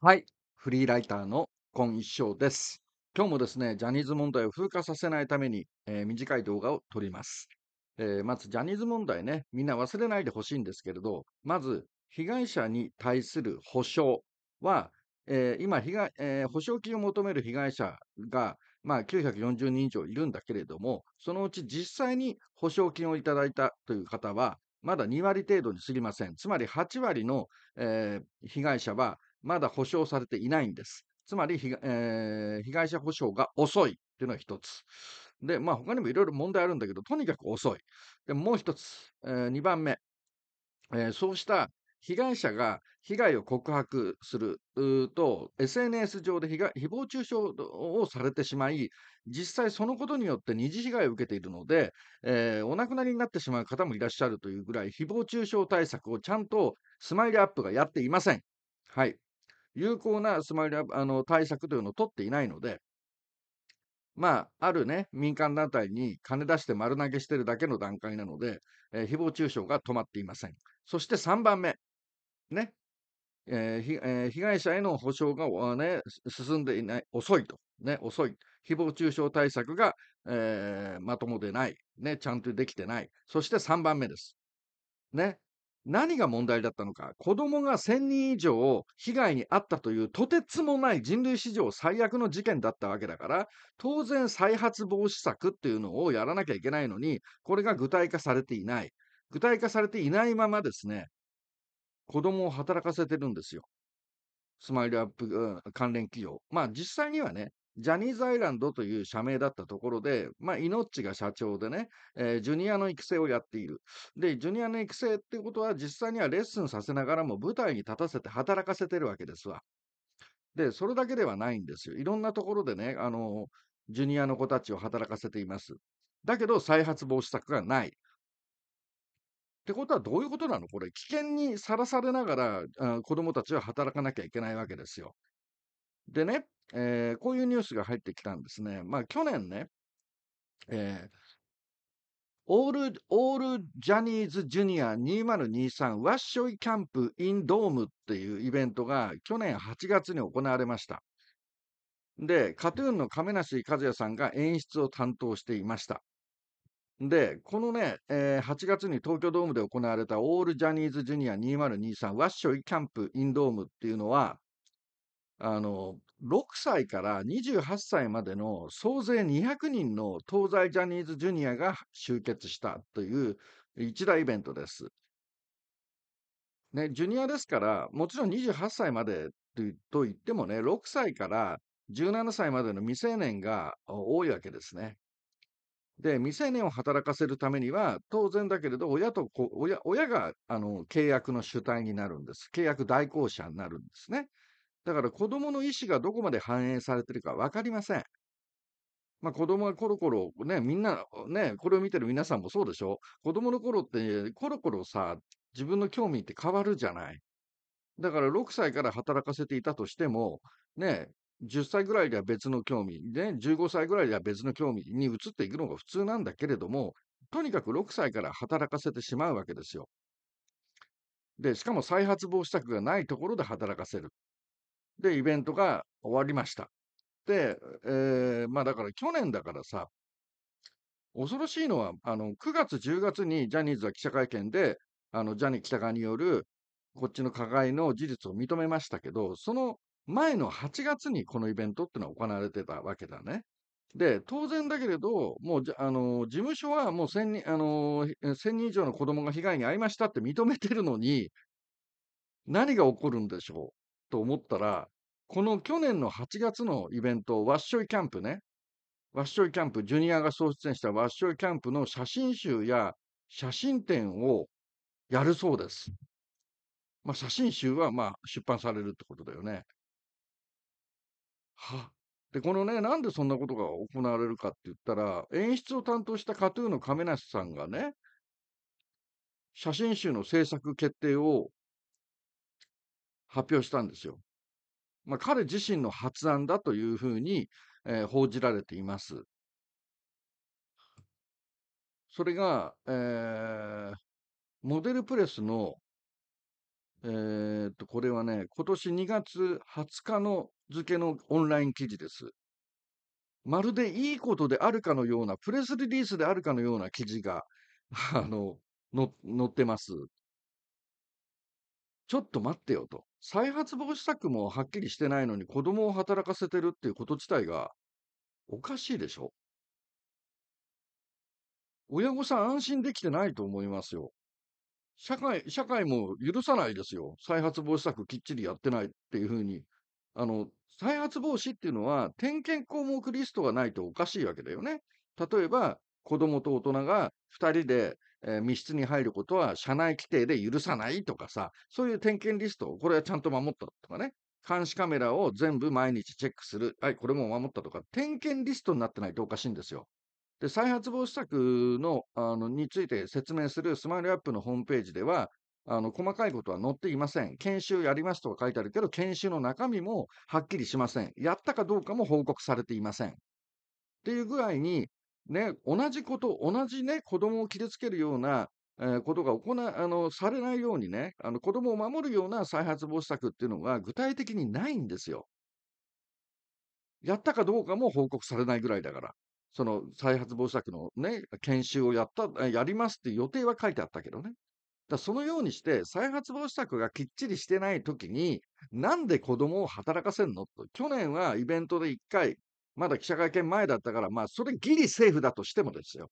はい、フリーライターの今一生です。今日もですね、ジャニーズ問題を風化させないために、えー短い動画を撮ります、えーまずジャニーズ問題ね、みんな忘れないでほしいんですけれど、まず被害者に対する補償は、えー今被害、えー補償金を求める被害者が、まあ、940人以上いるんだけれども、そのうち実際に補償金をいただいたという方は、まだ2割程度に過ぎません。つまり8割の、えー被害者はまだ保障されていないんです。つまり被、えー、被害者保障が遅いっていうのが一つ。で、まあ他にもいろいろ問題あるんだけど、とにかく遅い。で、もう一つ、えー、2番目、えー、そうした被害者が被害を告白すると、SNS 上で誹謗中傷をされてしまい、実際そのことによって二次被害を受けているので、えー、お亡くなりになってしまう方もいらっしゃるというぐらい、誹謗中傷対策をちゃんとスマイルアップがやっていません。はい。有効なスマイルあの対策というのを取っていないので、まあ、あるね、民間団体に金出して丸投げしてるだけの段階なので、えー、誹謗中傷が止まっていません。そして3番目、ね、えーえー、被害者への補償が、ね、進んでいない、遅いと、ね、遅い。誹謗中傷対策が、えー、まともでない、ね、ちゃんとできてない。そして3番目です。ね、何が問題だったのか、子供が1000人以上被害に遭ったというとてつもない人類史上最悪の事件だったわけだから、当然再発防止策っていうのをやらなきゃいけないのに、これが具体化されていない。具体化されていないままですね、子供を働かせてるんですよ。スマイルアップ関連企業。まあ実際にはね、ジャニーズアイランドという社名だったところで、まあ、命が社長でね、えー、ジュニアの育成をやっている。で、ジュニアの育成ってことは、実際にはレッスンさせながらも舞台に立たせて働かせてるわけですわ。で、それだけではないんですよ。いろんなところでね、あの、ジュニアの子たちを働かせています。だけど、再発防止策がない。ってことはどういうことなのこれ、危険にさらされながら、うん、子どもたちは働かなきゃいけないわけですよ。でね、えー、こういうニュースが入ってきたんですね。まあ、去年ね、えー、オール、オールジャニーズジュニア2023ワッショイキャンプインドームっていうイベントが去年8月に行われました。で、カトゥーンの亀梨和也さんが演出を担当していました。で、このね、えー、8月に東京ドームで行われたオールジャニーズジュニア2023ワッショイキャンプインドームっていうのは、あの、6歳から28歳までの総勢200人の東西ジャニーズジュニアが集結したという一大イベントです。ね、ジュニアですから、もちろん28歳までと言ってもね、6歳から17歳までの未成年が多いわけですね。で、未成年を働かせるためには、当然だけれど、親と親親があの契約の主体になるんです。契約代行者になるんですね。だから子供の意思がどこまで反映されてるか分かりません。まあ子供がコロコロ、ね、みんな、ね、これを見てる皆さんもそうでしょ子供の頃ってコロコロさ、自分の興味って変わるじゃない。だから6歳から働かせていたとしても、ね、10歳ぐらいでは別の興味、ね、15歳ぐらいでは別の興味に移っていくのが普通なんだけれども、とにかく6歳から働かせてしまうわけですよ。で、しかも再発防止策がないところで働かせる。で、イベントが終わりました。で、えー、まあだから去年だからさ、恐ろしいのは、あの、9月、10月にジャニーズは記者会見で、あの、ジャニー喜多川による、こっちの加害の事実を認めましたけど、その前の8月にこのイベントっていうのは行われてたわけだね。で、当然だけれど、もう、あの、事務所はもう1000人、あの、1000人以上の子供が被害に遭いましたって認めてるのに、何が起こるんでしょう。と思ったら、この去年の8月のイベント、ワッショイキャンプね、ワッショイキャンプ、ジュニアが創出演したワッショイキャンプの写真集や写真展をやるそうです。まあ、写真集はまあ出版されるってことだよね。はで、このね、なんでそんなことが行われるかって言ったら、演出を担当した KAT−TUN の亀梨さんがね、写真集の制作決定を発表したんですよ。まあ、彼自身の発案だというふうに、えー、報じられています。それが、えー、モデルプレスの、えー、っと、これはね、今年2月20日の付けのオンライン記事です。まるでいいことであるかのような、プレスリリースであるかのような記事が、あの、の載ってます。ちょっと待ってよと。再発防止策もはっきりしてないのに子供を働かせてるっていうこと自体がおかしいでしょ親御さん安心できてないと思いますよ。社会、社会も許さないですよ。再発防止策きっちりやってないっていうふうに。あの、再発防止っていうのは、点検項目リストがないとおかしいわけだよね。例えば、子供と大人が二人でえー、密室に入ることは社内規定で許さないとかさ、そういう点検リストをこれはちゃんと守ったとかね、監視カメラを全部毎日チェックする、はい、これも守ったとか、点検リストになってないとおかしいんですよ。で、再発防止策のあのについて説明するスマイルアップのホームページでは、あの細かいことは載っていません。研修やりますとか書いてあるけど、研修の中身もはっきりしません。やったかどうかも報告されていません。っていう具合に、ね、同じこと、同じね、子供を傷つけるような、えー、ことが行なあのされないようにね、あの子供を守るような再発防止策っていうのが具体的にないんですよ。やったかどうかも報告されないぐらいだから。その再発防止策のね、研修をやった、やりますって予定は書いてあったけどね。だそのようにして、再発防止策がきっちりしてないときに、なんで子供を働かせるのと、去年はイベントで一回、まだ記者会見前だったから、まあ、それギリ政府だとしてもですよ。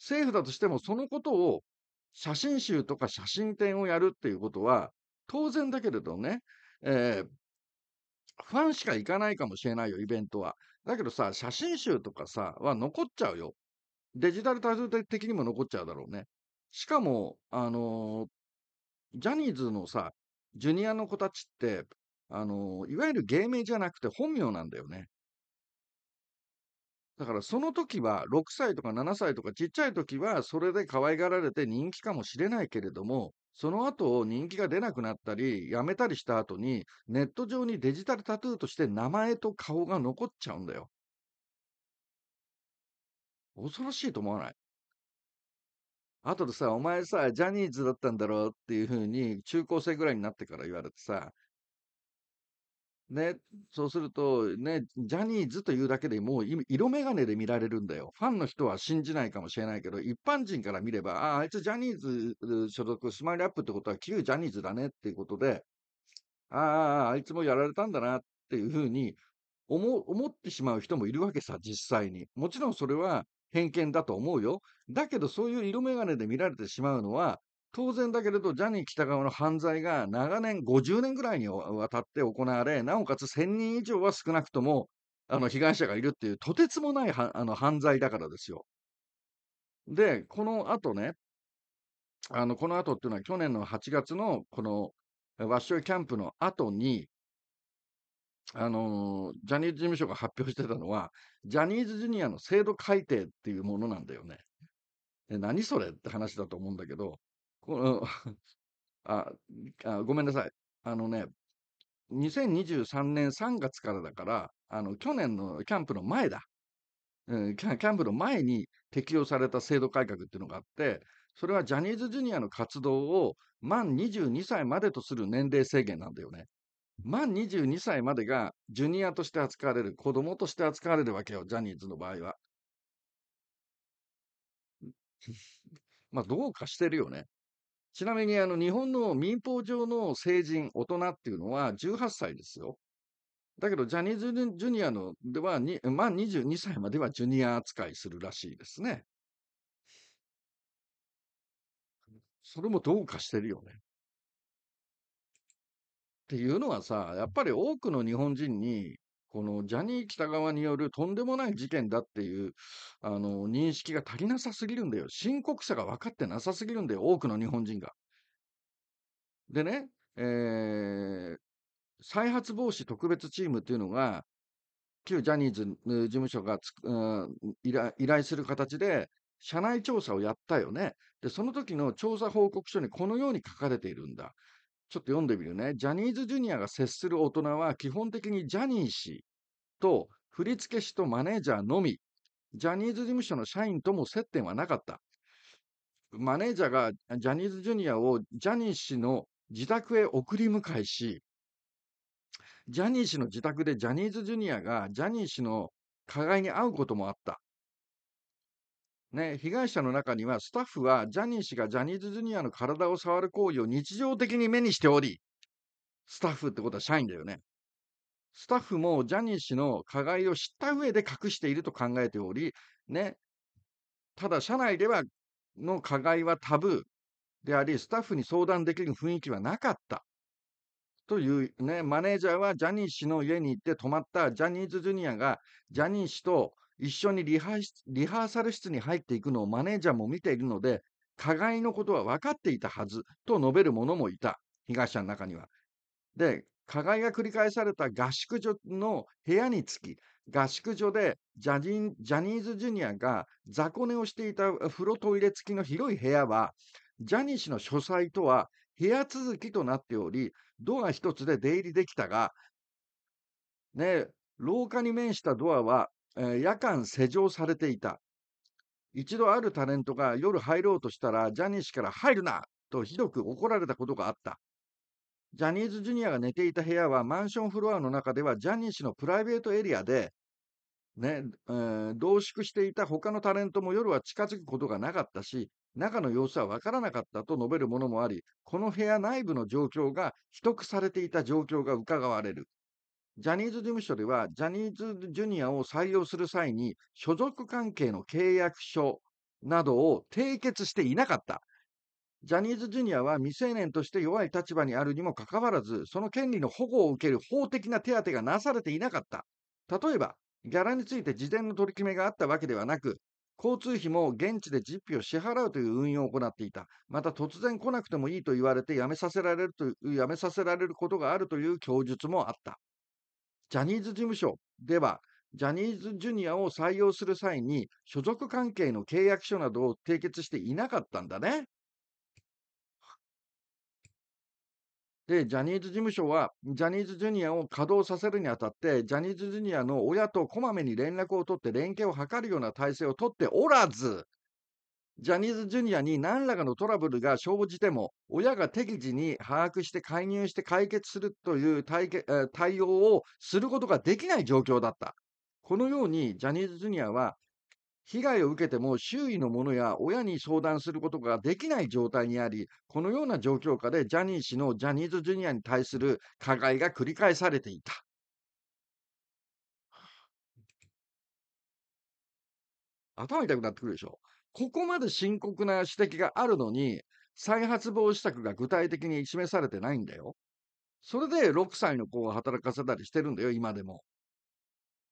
政府だとしても、そのことを写真集とか写真展をやるっていうことは、当然だけれどね、えー、ファンしか行かないかもしれないよ、イベントは。だけどさ、写真集とかさ、は残っちゃうよ。デジタルタト的にも残っちゃうだろうね。しかも、あのー、ジャニーズのさ、ジュニアの子たちって、あのー、いわゆる芸名じゃなくて本名なんだよね。だからその時は6歳とか7歳とかちっちゃい時はそれで可愛がられて人気かもしれないけれども、その後人気が出なくなったり、やめたりした後にネット上にデジタルタトゥーとして名前と顔が残っちゃうんだよ。恐ろしいと思わない後でさ、お前さ、ジャニーズだったんだろうっていうふうに中高生ぐらいになってから言われてさ、ね、そうすると、ね、ジャニーズというだけでもう色眼鏡で見られるんだよ。ファンの人は信じないかもしれないけど、一般人から見れば、ああ、あいつジャニーズ所属、スマイルアップってことは旧ジャニーズだねっていうことで、ああ、あいつもやられたんだなっていうふうに思思ってしまう人もいるわけさ、実際に。もちろんそれは偏見だと思うよ。だけどそういう色眼鏡で見られてしまうのは、当然だけれど、ジャニー喜多川の犯罪が長年、50年ぐらいにわたって行われ、なおかつ1000人以上は少なくともあの被害者がいるっていう、とてつもないはあの犯罪だからですよ。で、この後ね、あのこの後っていうのは去年の8月のこのワッショイキャンプの後に、あのジャニーズ事務所が発表してたのは、ジャニーズジュニアの制度改定っていうものなんだよね。何それって話だと思うんだけど、この、あ、あ、ごめんなさい。あのね、2023年3月からだから、あの、去年のキャンプの前だ。うん、キャンプの前に適用された制度改革っていうのがあって、それはジャニーズジュニアの活動を満22歳までとする年齢制限なんだよね。満22歳までがジュニアとして扱われる、子供として扱われるわけよ、ジャニーズの場合は。まあ、どうかしてるよね。ちなみに、あの、日本の民法上の成人、大人っていうのは18歳ですよ。だけど、ジャニーズジュニアのではに、まあ、22歳まではジュニア扱いするらしいですね。それもどうかしてるよね。っていうのはさ、やっぱり多くの日本人にこのジャニー喜多川によるとんでもない事件だっていう、あの、認識が足りなさすぎるんだよ。深刻さが分かってなさすぎるんだよ、多くの日本人が。でね、えー、再発防止特別チームっていうのが、旧ジャニーズ事務所がうん、依頼する形で、社内調査をやったよね。で、その時の調査報告書にこのように書かれているんだ。ちょっと読んでみるね。ジャニーズジュニアが接する大人は基本的にジャニー氏と振付師とマネージャーのみ、ジャニーズ事務所の社員とも接点はなかった。マネージャーがジャニーズジュニアをジャニー氏の自宅へ送り迎えし、ジャニー氏の自宅でジャニーズジュニアがジャニー氏の加害に遭うこともあった。ね、被害者の中にはスタッフはジャニー氏がジャニーズジュニアの体を触る行為を日常的に目にしており、スタッフってことは社員だよね。スタッフもジャニー氏の加害を知った上で隠していると考えており、ね、ただ社内ではの加害はタブーであり、スタッフに相談できる雰囲気はなかった。というね、マネージャーはジャニー氏の家に行って泊まったジャニーズジュニアがジャニー氏と一緒にリハリハーサル室に入っていくのをマネージャーも見ているので、互いのことは分かっていたはずと述べる者もいた、被害者の中には。で、加害が繰り返された合宿所の部屋につき、合宿所でジャニーズジュニアが雑魚寝をしていた風呂トイレ付きの広い部屋は、ジャニー氏の書斎とは部屋続きとなっており、ドア一つで出入りできたが、ね、廊下に面したドアは夜間施錠されていた。一度あるタレントが夜入ろうとしたら、ジャニー氏から入るなとひどく怒られたことがあった。ジャニーズジュニアが寝ていた部屋はマンションフロアの中ではジャニー氏のプライベートエリアで、ねえー、同縮していた他のタレントも夜は近づくことがなかったし、中の様子は分からなかったと述べるものもあり、この部屋内部の状況が秘匿されていた状況がうかがわれる。ジャニーズ事務所では、ジャニーズジュニアを採用する際に、所属関係の契約書などを締結していなかった。ジャニーズジュニアは未成年として弱い立場にあるにもかかわらず、その権利の保護を受ける法的な手当がなされていなかった。例えば、ギャラについて事前の取り決めがあったわけではなく、交通費も現地で実費を支払うという運用を行っていた。また突然来なくてもいいと言われて辞めさせられると、辞めさせられることがあるという供述もあった。ジャニーズ事務所では、ジャニーズジュニアを採用する際に、所属関係の契約書などを締結していなかったんだね。で、ジャニーズ事務所は、ジャニーズジュニアを稼働させるにあたって、ジャニーズジュニアの親とこまめに連絡を取って連携を図るような体制を取っておらず、ジャニーズジュニアに何らかのトラブルが生じても、親が適時に把握して介入して解決するという対対応をすることができない状況だった。このように、ジャニーズジュニアは、被害を受けても周囲の者や親に相談することができない状態にあり、このような状況下でジャニー氏のジャニーズジュニアに対する加害が繰り返されていた。頭痛くなってくるでしょ。ここまで深刻な指摘があるのに、再発防止策が具体的に示されてないんだよ。それで6歳の子を働かせたりしてるんだよ、今でも。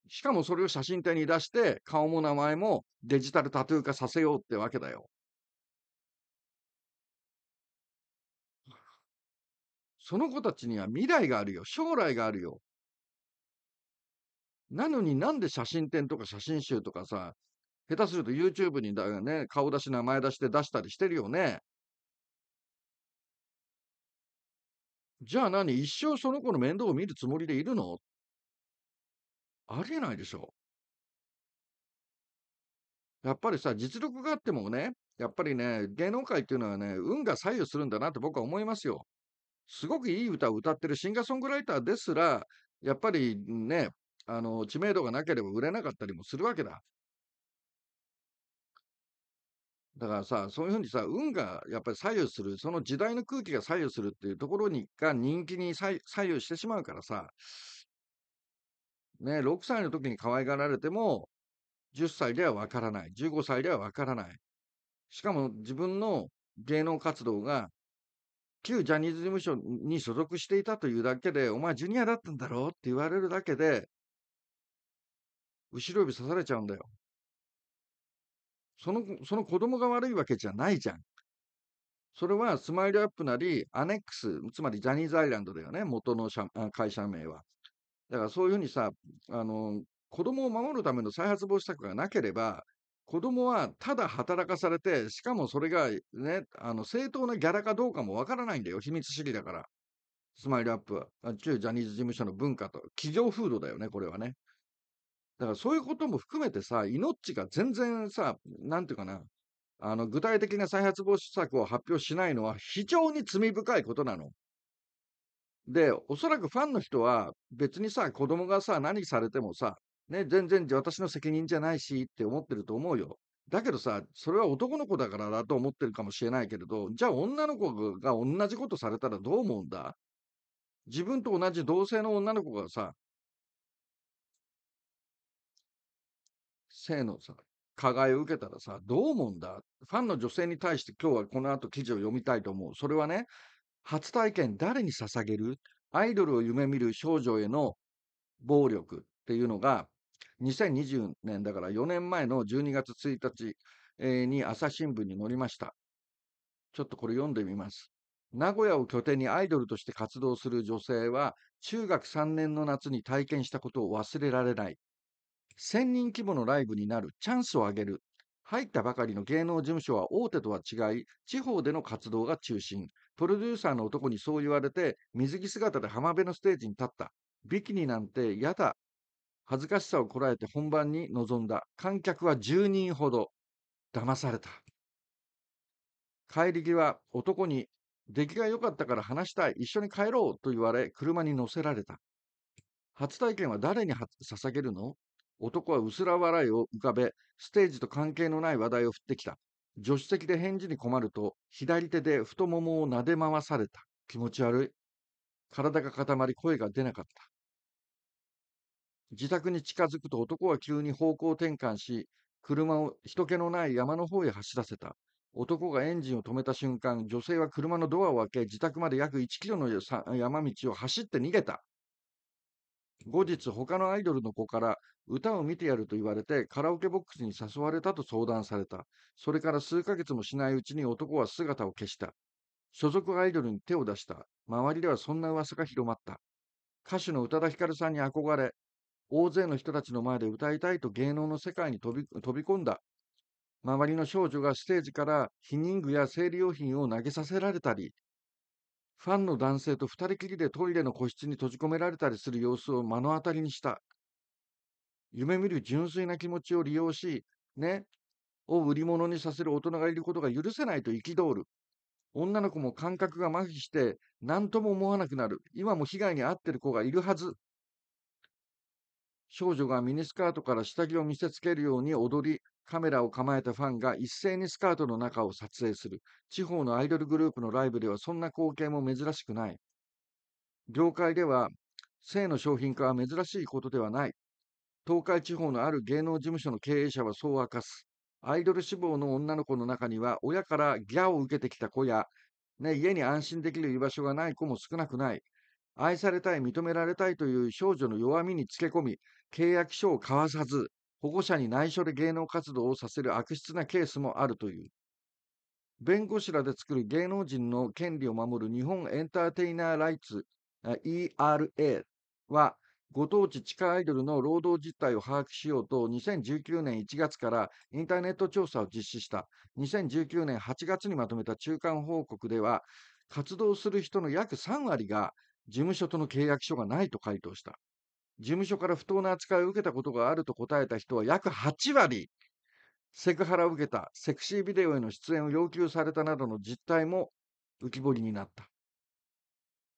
しかもそれを写真展に出して、顔も名前もデジタルタトゥー化させようってわけだよ。その子たちには未来があるよ、将来があるよ。なのになんで写真展とか写真集とかさ、下手すると YouTube にだ、ね、顔出し、名前出して出したりしてるよね。じゃあ何一生その子の面倒を見るつもりでいるのありえないでしょ。やっぱりさ、実力があってもね、やっぱりね、芸能界っていうのはね、運が左右するんだなって僕は思いますよ。すごくいい歌を歌ってるシンガーソングライターですら、やっぱりね、あの知名度がなければ売れなかったりもするわけだ。だからさ、そういうふうにさ、運がやっぱり左右する、その時代の空気が左右するっていうところにが人気に左右してしまうからさ、ね、6歳の時に可愛がられても、10歳ではわからない、15歳ではわからない。しかも自分の芸能活動が旧ジャニーズ事務所に所属していたというだけで、お前ジュニアだったんだろうって言われるだけで、後ろ指刺されちゃうんだよ。その、その子供が悪いわけじゃないじゃん。それはスマイルアップなり、アネックス、つまりジャニーズアイランドだよね、元の社会社名は。だからそういうふうにさ、あの、子供を守るための再発防止策がなければ、子供はただ働かされて、しかもそれがね、あの、正当なギャラかどうかもわからないんだよ。秘密主義だから。スマイルアップは。中ジャニーズ事務所の文化と、企業風土だよね、これはね。だからそういうことも含めてさ、命が全然さ、なんていうかな、あの、具体的な再発防止策を発表しないのは非常に罪深いことなの。で、おそらくファンの人は別にさ、子供がさ、何されてもさ、ね、全然私の責任じゃないしって思ってると思うよ。だけどさ、それは男の子だからだと思ってるかもしれないけれど、じゃあ女の子が同じことされたらどう思うんだ自分と同じ同性の女の子がさ、性のさ、加害を受けたらさ、どう思うんだファンの女性に対して今日はこの後記事を読みたいと思う。それはね、初体験誰に捧げるアイドルを夢見る少女への暴力っていうのが、2020年だから4年前の12月1日に朝日新聞に載りました。ちょっとこれ読んでみます。名古屋を拠点にアイドルとして活動する女性は、中学3年の夏に体験したことを忘れられない。1000人規模のライブになるチャンスをあげる。入ったばかりの芸能事務所は大手とは違い、地方での活動が中心。プロデューサーの男にそう言われて、水着姿で浜辺のステージに立った。ビキニなんてやだ。恥ずかしさをこらえて本番に臨んだ。観客は10人ほど。騙された。帰り際、男に、出来が良かったから話したい、一緒に帰ろうと言われ、車に乗せられた。初体験は誰に捧げるの男は薄ら笑いを浮かべ、ステージと関係のない話題を振ってきた。助手席で返事に困ると、左手で太ももを撫で回された。気持ち悪い。体が固まり、声が出なかった。自宅に近づくと男は急に方向転換し、車を人気のない山の方へ走らせた。男がエンジンを止めた瞬間、女性は車のドアを開け、自宅まで約1キロの山道を走って逃げた。後日他のアイドルの子から歌を見てやると言われてカラオケボックスに誘われたと相談された。それから数ヶ月もしないうちに男は姿を消した。所属アイドルに手を出した。周りではそんな噂が広まった。歌手の宇多田ヒカルさんに憧れ、大勢の人たちの前で歌いたいと芸能の世界に飛び込んだ。周りの少女がステージから避妊具や生理用品を投げさせられたり、ファンの男性と二人きりでトイレの個室に閉じ込められたりする様子を目の当たりにした。夢見る純粋な気持ちを利用し、ね、を売り物にさせる大人がいることが許せないと憤る。女の子も感覚が麻痺して、何とも思わなくなる。今も被害に遭ってる子がいるはず。少女がミニスカートから下着を見せつけるように踊り、カメラを構えたファンが一斉にスカートの中を撮影する。地方のアイドルグループのライブではそんな光景も珍しくない。業界では性の商品化は珍しいことではない。東海地方のある芸能事務所の経営者はそう明かす。アイドル志望の女の子の中には、親からギャを受けてきた子や、ね、家に安心できる居場所がない子も少なくない。愛されたい、認められたいという少女の弱みにつけ込み、契約書を交わさず、保護者に内緒で芸能活動をさせる悪質なケースもあるという。弁護士らで作る芸能人の権利を守る日本エンターテイナーライツ ERA は、ご当地地下アイドルの労働実態を把握しようと2019年1月からインターネット調査を実施した2019年8月にまとめた中間報告では活動する人の約3割が事務所との契約書がないと回答した事務所から不当な扱いを受けたことがあると答えた人は約8割、セクハラを受けた、セクシービデオへの出演を要求されたなどの実態も浮き彫りになった。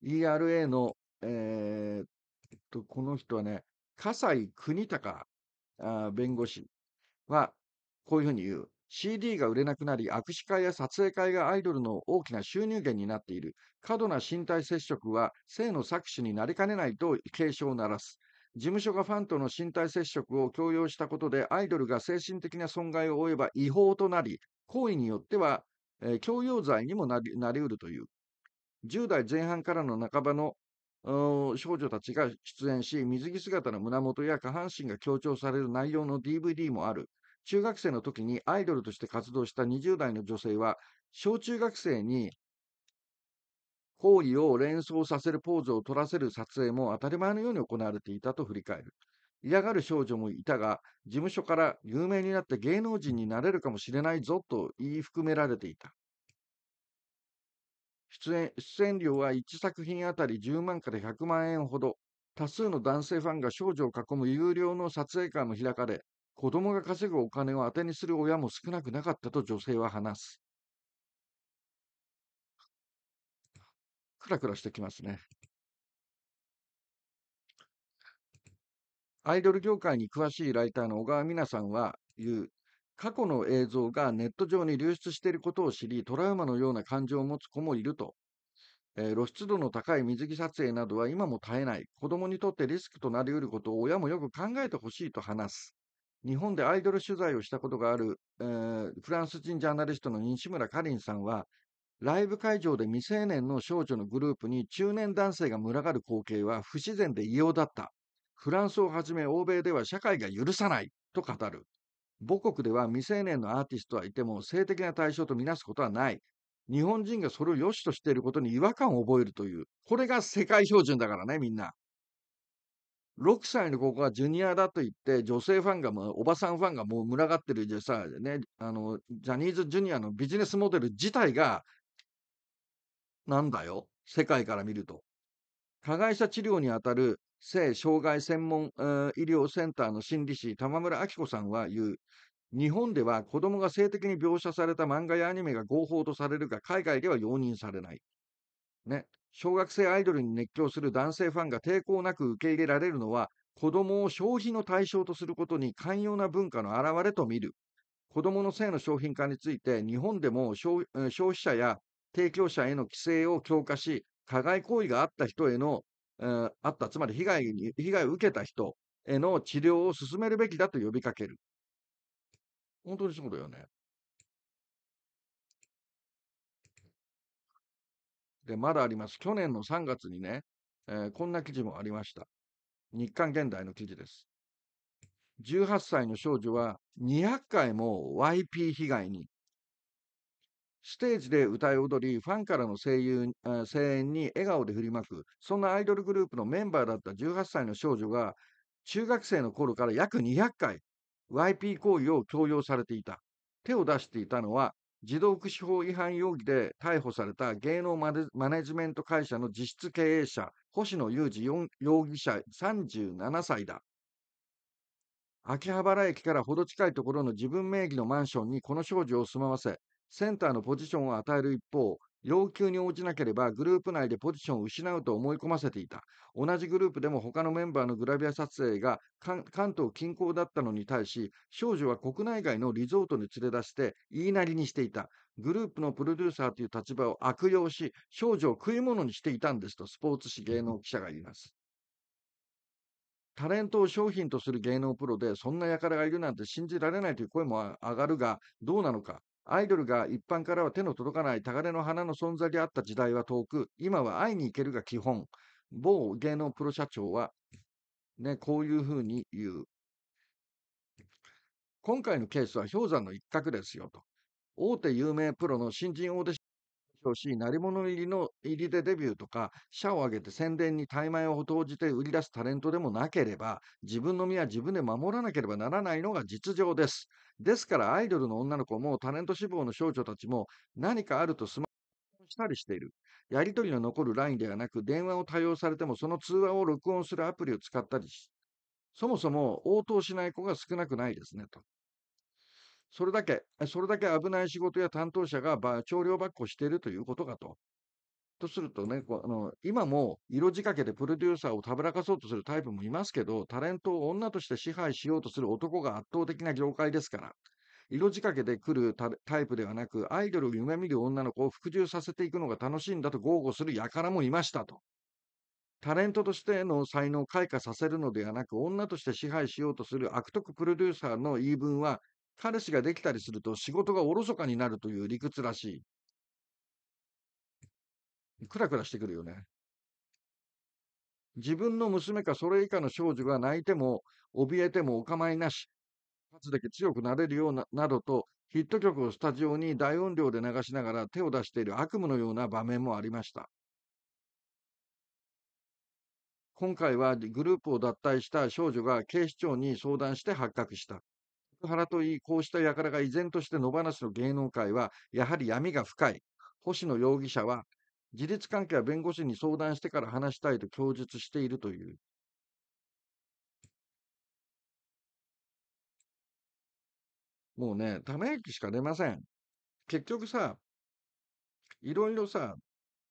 ERA の、えー、えっと、この人はね、笠井国隆あ弁護士は、こういうふうに言う。CD が売れなくなり、握手会や撮影会がアイドルの大きな収入源になっている。過度な身体接触は性の搾取になりかねないと警鐘を鳴らす。事務所がファンとの身体接触を強要したことで、アイドルが精神的な損害を負えば違法となり、行為によっては、えー、強要罪にもなりなりうるという、10代前半からの半ばの少女たちが出演し、水着姿の胸元や下半身が強調される内容の DVD もある。中学生の時にアイドルとして活動した20代の女性は、小中学生に行為を連想させるポーズを取らせる撮影も当たり前のように行われていたと振り返る。嫌がる少女もいたが、事務所から有名になって芸能人になれるかもしれないぞと言い含められていた。出演出演料は1作品あたり10万から100万円ほど、多数の男性ファンが少女を囲む有料の撮影会も開かれ、子供が稼ぐお金を当てにする親も少なくなかったと女性は話す。クラクラしてきますね。アイドル業界に詳しいライターの小川美奈さんは言う過去の映像がネット上に流出していることを知りトラウマのような感情を持つ子もいると、えー、露出度の高い水着撮影などは今も絶えない子供にとってリスクとなりうることを親もよく考えてほしいと話す日本でアイドル取材をしたことがある、えー、フランス人ジャーナリストの西村カリンさんはライブ会場で未成年の少女のグループに中年男性が群がる光景は不自然で異様だった。フランスをはじめ欧米では社会が許さないと語る。母国では未成年のアーティストはいても性的な対象とみなすことはない。日本人がそれを良しとしていることに違和感を覚えるという。これが世界標準だからね、みんな。6歳の子がジュニアだと言って、女性ファンが、おばさんファンがもう群がってるじゃさ、ね、あの、ジャニーズジュニアのビジネスモデル自体がなんだよ、世界から見ると。加害者治療にあたる性障害専門、えー、医療センターの心理師、玉村明子さんは言う、日本では子供が性的に描写された漫画やアニメが合法とされるが、海外では容認されない。ね、小学生アイドルに熱狂する男性ファンが抵抗なく受け入れられるのは、子供を消費の対象とすることに寛容な文化の表れと見る。子供の性の商品化について、日本でも消費者や提供者への規制を強化し、加害行為があった人への、えー、あった、つまり被害に被害を受けた人への治療を進めるべきだと呼びかける。本当にそうだよね。で、まだあります。去年の3月にね、えー、こんな記事もありました。日刊現代の記事です。18歳の少女は200回も YP 被害にステージで歌い踊り、ファンからの声優声援に笑顔で振りまく、そんなアイドルグループのメンバーだった18歳の少女が、中学生の頃から約200回、YP 行為を強要されていた。手を出していたのは、児童福祉法違反容疑で逮捕された芸能マネジメント会社の実質経営者、星野裕二容疑者37歳だ。秋葉原駅からほど近いところの自分名義のマンションにこの少女を住まわせ、センターのポジションを与える一方、要求に応じなければグループ内でポジションを失うと思い込ませていた。同じグループでも他のメンバーのグラビア撮影が関東近郊だったのに対し、少女は国内外のリゾートに連れ出して言いなりにしていた。グループのプロデューサーという立場を悪用し、少女を食い物にしていたんですとスポーツ紙芸能記者が言います。タレントを商品とする芸能プロで、そんな輩がいるなんて信じられないという声も上がるが、どうなのか、アイドルが一般からは手の届かない高嶺の花の存在であった時代は遠く、今は会いに行けるが基本。某芸能プロ社長は、ね、こういうふうに言う。今回のケースは氷山の一角ですよと。大手有名プロの新人オーディションをし、鳴り物入りの入りでデビューとか、社を挙げて宣伝に怠慢を投じて売り出すタレントでもなければ、自分の身は自分で守らなければならないのが実情です。ですから、アイドルの女の子もタレント志望の少女たちも、何かあるとスマホしたりしている。やり取りの残るラインではなく、電話を多用されても、その通話を録音するアプリを使ったりし、そもそも応答しない子が少なくないですねと。それだけ、それだけ危ない仕事や担当者が調量ばっこしているということかと。とするとね、あの今も色仕掛けでプロデューサーをたぶらかそうとするタイプもいますけど、タレントを女として支配しようとする男が圧倒的な業界ですから、色仕掛けで来るタイプではなく、アイドルを夢見る女の子を服従させていくのが楽しいんだと豪語する輩もいましたと。タレントとしての才能を開花させるのではなく、女として支配しようとする悪徳プロデューサーの言い分は、彼氏ができたりすると仕事がおろそかになるという理屈らしい。クラクラしてくるよね。自分の娘かそれ以下の少女が泣いても、怯えてもお構いなし、立つだけ強くなれるような、などと、ヒット曲をスタジオに大音量で流しながら手を出している悪夢のような場面もありました。今回はグループを脱退した少女が警視庁に相談して発覚した。原といい、こうした輩が依然として野放しの芸能界は、やはり闇が深い。星野容疑者は、自立関係は弁護士に相談してから話したいと供述しているという。もうね、ため息しか出ません。結局さ、いろいろさ、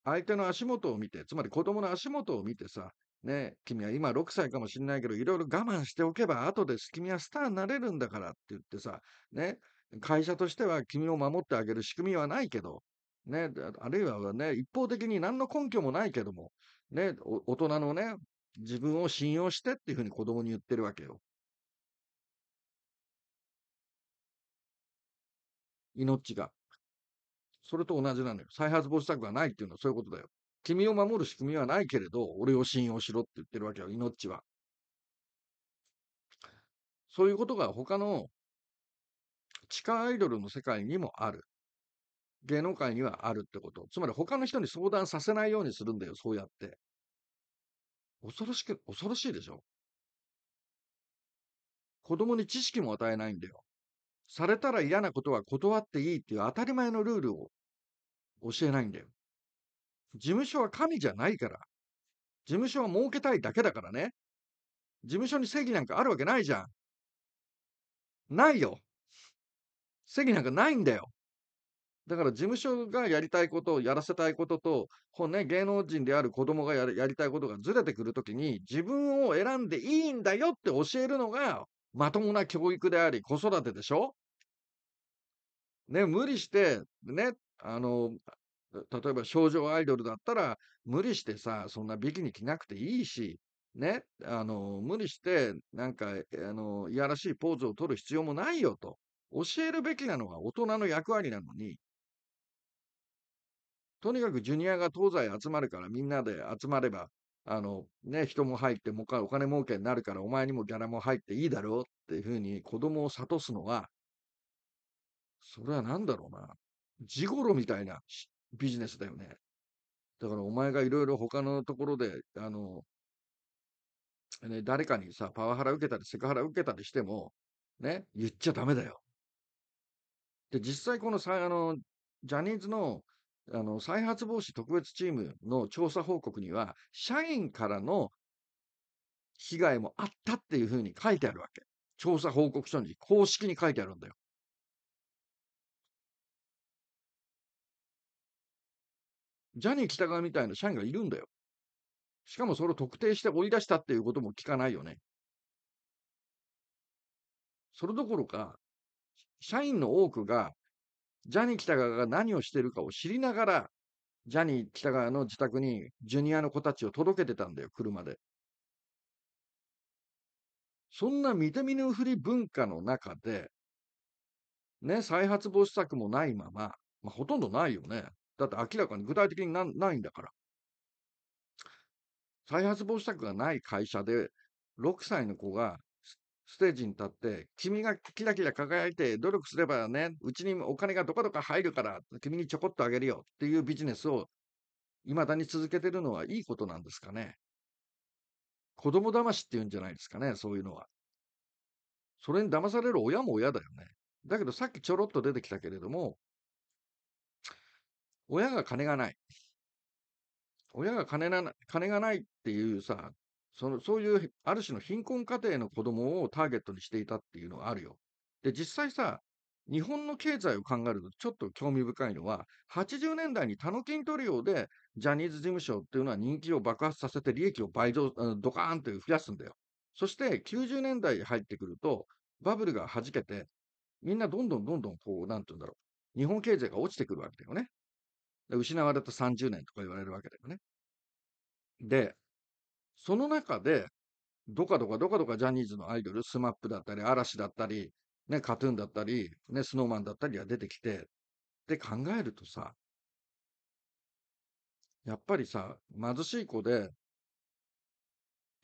相手の足元を見て、つまり子供の足元を見てさ、ね、君は今6歳かもしれないけど、いろいろ我慢しておけば、後で君はスターになれるんだからって言ってさ、ね、会社としては君を守ってあげる仕組みはないけど、ね、あるいはね、一方的に何の根拠もないけども、ね、大人のね、自分を信用してっていうふうに子供に言ってるわけよ。命が。それと同じなのよ。再発防止策がないっていうのはそういうことだよ。君を守る仕組みはないけれど、俺を信用しろって言ってるわけよ、命は。そういうことが他の地下アイドルの世界にもある。芸能界にはあるってこと。つまり他の人に相談させないようにするんだよ、そうやって。恐ろしく、恐ろしいでしょ子供に知識も与えないんだよ。されたら嫌なことは断っていいっていう当たり前のルールを教えないんだよ。事務所は神じゃないから。事務所は儲けたいだけだからね。事務所に正義なんかあるわけないじゃん。ないよ。正義なんかないんだよ。だから事務所がやりたいことをやらせたいことと、こね、芸能人である子供がややりたいことがずれてくるときに、自分を選んでいいんだよって教えるのが、まともな教育であり、子育てでしょね、無理して、ね、あの、例えば少女アイドルだったら、無理してさ、そんなビキニ着なくていいし、ね、あの、無理して、なんか、あの、いやらしいポーズを取る必要もないよと。教えるべきなのは大人の役割なのに、とにかくジュニアが東西集まるから、みんなで集まれば、あの、ね、人も入って、もうお金儲けになるから、お前にもギャラも入っていいだろうっていうふうに子供を諭すのは、それは何だろうな。ジゴロみたいな、ビジネスだよね。だからお前がいろいろ他のところで、あの、ね、誰かにさ、パワハラ受けたり、セクハラ受けたりしても、ね、言っちゃダメだよ。で、実際このさ、あの、ジャニーズの、あの、再発防止特別チームの調査報告には、社員からの被害もあったっていうふうに書いてあるわけ。調査報告書に公式に書いてあるんだよ。ジャニー喜多川みたいな社員がいるんだよ。しかもそれを特定して追い出したっていうことも聞かないよね。それどころか、社員の多くが、ジャニー喜多川が何をしてるかを知りながら、ジャニー喜多川の自宅にジュニアの子たちを届けてたんだよ、車で。そんな見て見ぬふり文化の中で、ね、再発防止策もないまま、まあ、ほとんどないよね。だって明らかに具体的になないんだから。再発防止策がない会社で、6歳の子がステージに立って、君がキラキラ輝いて努力すればね、うちにお金がどかどか入るから、君にちょこっとあげるよっていうビジネスを、いまだに続けてるのはいいことなんですかね。子供騙しっていうんじゃないですかね、そういうのは。それに騙される親も親だよね。だけどさっきちょろっと出てきたけれども、親が金がない。親が金な金がないっていうさ、そのそういうある種の貧困家庭の子供をターゲットにしていたっていうのはあるよ。で、実際さ、日本の経済を考えるとちょっと興味深いのは、80年代に他の金取り用でジャニーズ事務所っていうのは人気を爆発させて利益を倍増、ドカーンと増やすんだよ。そして90年代に入ってくると、バブルがはじけて、みんなどんどんどんどんこう、なんて言うんだろう、日本経済が落ちてくるわけだよね。で失われた30年とか言われるわけだよね。で、その中で、どかどかどかどかジャニーズのアイドル、スマップだったり、嵐だったり、ね、カトゥーンだったり、ね、スノーマンだったりが出てきて、って考えるとさ、やっぱりさ、貧しい子で、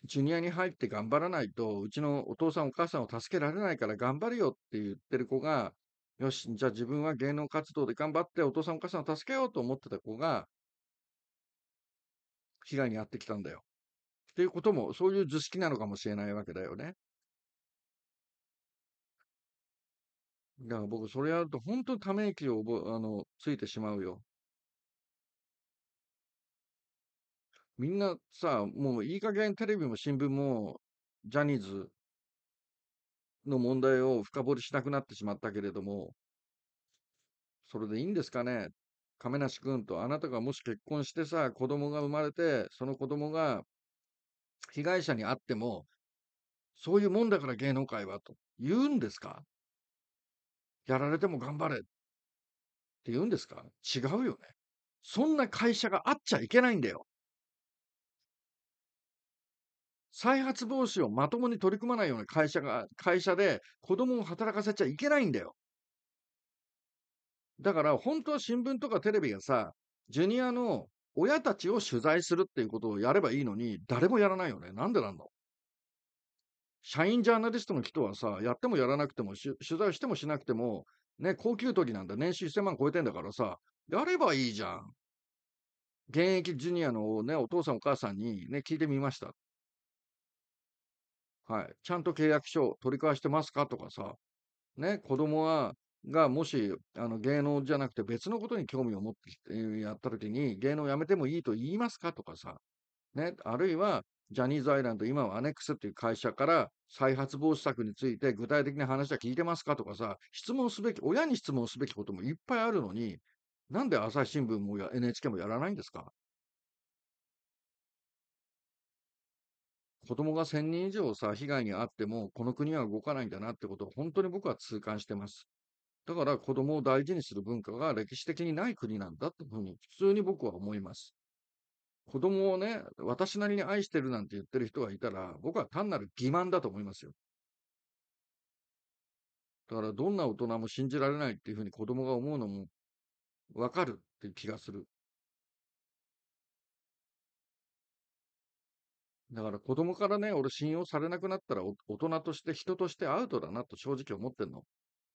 ジュニアに入って頑張らないと、うちのお父さんお母さんを助けられないから頑張るよって言ってる子が、よし、じゃあ自分は芸能活動で頑張ってお父さんお母さんを助けようと思ってた子が、被害に遭ってきたんだよ。っていうことも、そういう図式なのかもしれないわけだよね。だから僕、それやると本当にため息を覚あのついてしまうよ。みんなさ、もういい加減テレビも新聞もジャニーズの問題を深掘りしなくなってしまったけれども、それでいいんですかね亀梨君と、あなたがもし結婚してさ、子供が生まれて、その子供が被害者にあっても、そういうもんだから芸能界はと言うんですかやられても頑張れって言うんですか違うよね。そんな会社があっちゃいけないんだよ。再発防止をまともに取り組まないような会社が、会社で子供を働かせちゃいけないんだよ。だから本当は新聞とかテレビがさ、ジュニアの親たちを取材するっていうことをやればいいのに、誰もやらないよね。なんでなんだ社員ジャーナリストの人はさ、やってもやらなくても、取材してもしなくても、ね、高級時なんだ、年収1000万超えてんだからさ、やればいいじゃん。現役ジュニアのね、お父さんお母さんにね、聞いてみました。はい。ちゃんと契約書取り交わしてますかとかさ、ね、子供は、がもしあの芸能じゃなくて別のことに興味を持ってやったときに芸能をやめてもいいと言いますかとかさ、ね、あるいはジャニーズアイランド、今はアネックスっていう会社から再発防止策について具体的な話は聞いてますかとかさ、質問すべき、親に質問すべきこともいっぱいあるのに、なんで朝日新聞もや NHK もやらないんですか子供が1000人以上さ、被害に遭っても、この国は動かないんだなってことを本当に僕は痛感してます。だから子供を大事にする文化が歴史的にない国なんだっていうふうに、普通に僕は思います。子供をね、私なりに愛してるなんて言ってる人がいたら、僕は単なる欺瞞だと思いますよ。だからどんな大人も信じられないっていうふうに子供が思うのもわかるっていう気がする。だから子供からね、俺信用されなくなったら大人として人としてアウトだなと正直思ってんの。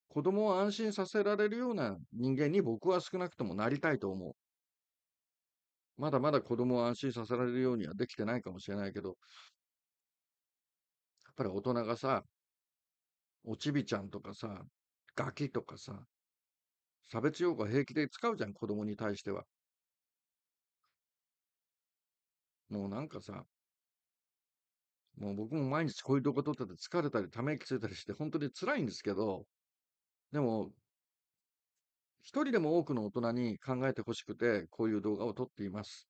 子供を安心させられるような人間に僕は少なくともなりたいと思う。まだまだ子供を安心させられるようにはできてないかもしれないけど、やっぱり大人がさ、おちびちゃんとかさ、ガキとかさ、差別用語平気で使うじゃん、子供に対しては。もうなんかさ、もう僕も毎日こういう動画撮ってて疲れたりため息ついたりして本当に辛いんですけど、でも、一人でも多くの大人に考えてほしくて、こういう動画を撮っています。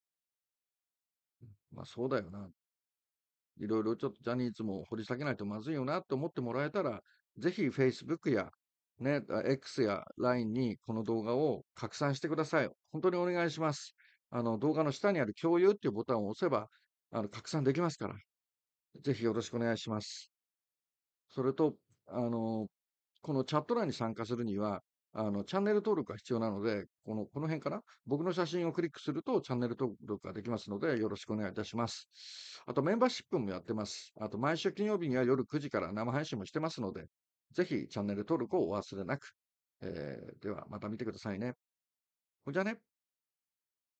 まあそうだよな。いろいろちょっとジャニーズも掘り下げないとまずいよなと思ってもらえたら、ぜひ Facebook や、ね、X や LINE にこの動画を拡散してください。本当にお願いします。あの動画の下にある共有っていうボタンを押せばあの拡散できますから。ぜひよろしくお願いします。それと、あの、このチャット欄に参加するには、あの、チャンネル登録が必要なので、この、この辺かな僕の写真をクリックするとチャンネル登録ができますので、よろしくお願いいたします。あと、メンバーシップもやってます。あと、毎週金曜日には夜9時から生配信もしてますので、ぜひチャンネル登録をお忘れなく。えー、では、また見てくださいね。ほんじゃね。